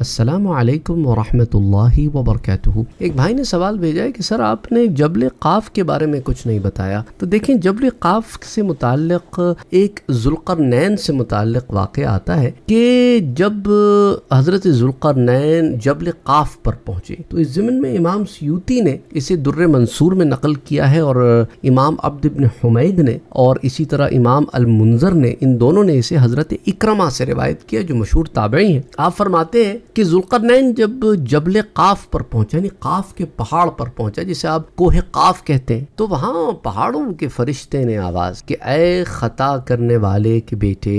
असलकम वरहि वबरक एक भाई ने सवाल भेजा है कि सर आपने जबल काफ़ के बारे में कुछ नहीं बताया तो देखें जबल काफ़ से मुतक एक जुल्कर से मुतक वाक़ आता है कि जब हज़रत जुल्कर जबल काफ़ पर पहुंचे तो इस ज़मीन में इमाम सूती ने इसे दुर्र मंसूर में नकल किया है और इमाम अब्दबिन हमीद ने और इसी तरह इमाम अलमुनज़र ने इन दोनों ने इसे हज़रत इक्रमा से रिवायत किया जो मशहूर ताबे हैं आप फरमाते हैं कि जुल्करनैन जब जबल काफ पर पहुंचा यानी काफ के पहाड़ पर पहुंचा जिसे आप कोहे काफ कहते हैं तो वहां पहाड़ों के फरिश्ते ने आवाज कि अय खता करने वाले के बेटे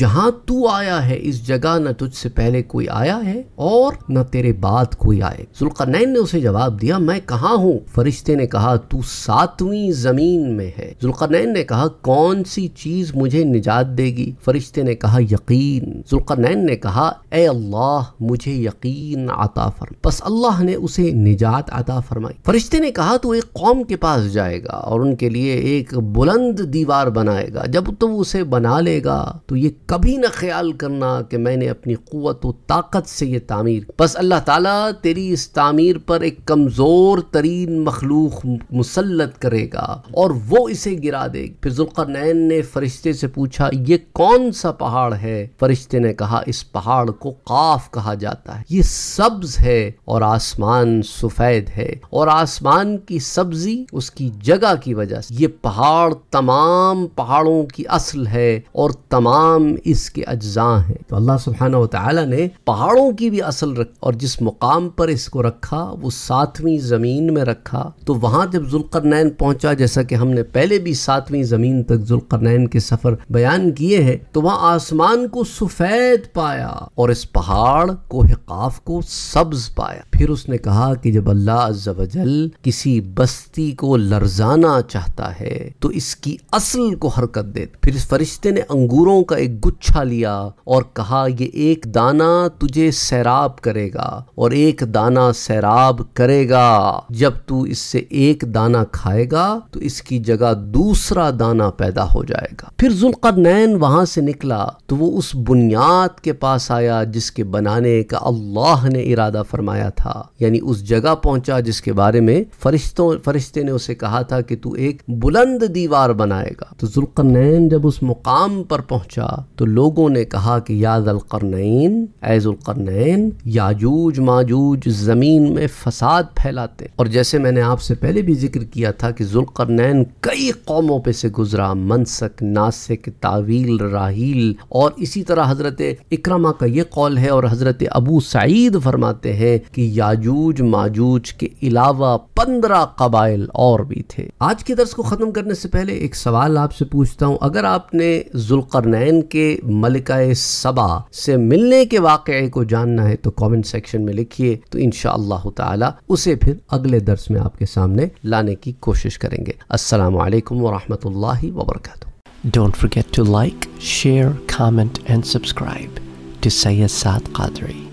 जहां तू आया है इस जगह न तुझसे पहले कोई आया है और न तेरे बाद कोई आए जुल्करनैन ने उसे जवाब दिया मैं कहा हूँ फरिश्ते ने कहा तू सातवीं जमीन में है जुल्करनैन ने कहा कौन सी चीज मुझे निजात देगी फरिश्ते ने कहा यकीन जुल्करनैन ने कहा ए अल्लाह मुझे मुझे यकीन अता फरम बस अल्लाह ने उसे निजात अता फरमाई फरिश्ते ने कहा तो एक कौम के पास जाएगा और उनके लिए एक बुलंद दीवार बनाएगा जब तुम उसे बना लेगा तो ये कभी ना ख्याल करना कि मैंने अपनी कुत व ताकत से ये तामीर बस अल्लाह ताला तेरी इस तामीर पर एक कमज़ोर तरीन मखलूक मुसलत करेगा और वो इसे गिरा देगी फिर जुल्कर ने फरिश्ते से पूछा ये कौन सा पहाड़ है फरिश्ते ने कहा इस पहाड़ को काफ कहा जा जाता है ये सब्ज है और आसमान सफेद है और आसमान की सब्जी उसकी जगह की वजह से ये पहाड़ तमाम पहाड़ों की असल है और तमाम इसके अज्जा हैं तो अल्लाह सुबहाना ने पहाड़ों की भी असल रख और जिस मुकाम पर इसको रखा वो सातवीं ज़मीन में रखा तो वहां जब जुल्करनैन पहुंचा जैसा कि हमने पहले भी सातवीं ज़मीन तक जुल्करनैन के सफ़र बयान किए हैं तो वहां आसमान को सफ़ेद पाया और इस पहाड़ कोह काफ को सब्ज पाया फिर उसने कहा कि जब अल्लाह अज्जल किसी बस्ती को लरजाना चाहता है तो इसकी असल को हरकत दे फिर इस फरिश्ते ने अंगूरों का एक गुच्छा लिया और कहा ये एक दाना तुझे सैराब करेगा और एक दाना सैराब करेगा जब तू इससे एक दाना खाएगा तो इसकी जगह दूसरा दाना पैदा हो जाएगा फिर जुल्कर नैन वहां से निकला तो वो उस बुनियाद के पास आया जिसके बनाने करने का अल्लाह ने इरादा फरमाया था यानी उस जगह पहुंचा जिसके बारे में फरिश्तों फरिश्ते ने उसे कहा था कि तू एक बुलंद दीवार बनाएगा तो जुल्कनैन जब उस मुकाम पर पहुंचा तो लोगों ने कहा कि याजुलकरनैन एजुलकरनैन याजूज माजूज ज़मीन में फसाद फैलाते और जैसे मैंने आपसे पहले भी जिक्र किया था कि जुल्कनैन कई कौमों पे से गुजरा मनसक नासिक तावील राहील और इसी तरह हज़रत इक्रमा का ये कौल है और हज़रत अबू सईद फरमाते हैं कि याजूज माजूज के अलावा पंद्रह कबाइल और भी थे आज के दर्स को ख़त्म करने से पहले एक सवाल आपसे पूछता हूँ अगर आपने जुलकरनैन के मलिका सबा से मिलने के वाकये को जानना है तो कमेंट सेक्शन में लिखिए तो इन शह उसे फिर अगले दर्स में आपके सामने लाने की कोशिश करेंगे असलकम वालेकुम वरहमतुल्लाहि वबरकातुहू Don't forget to like, share, comment and to a Saad Qadri.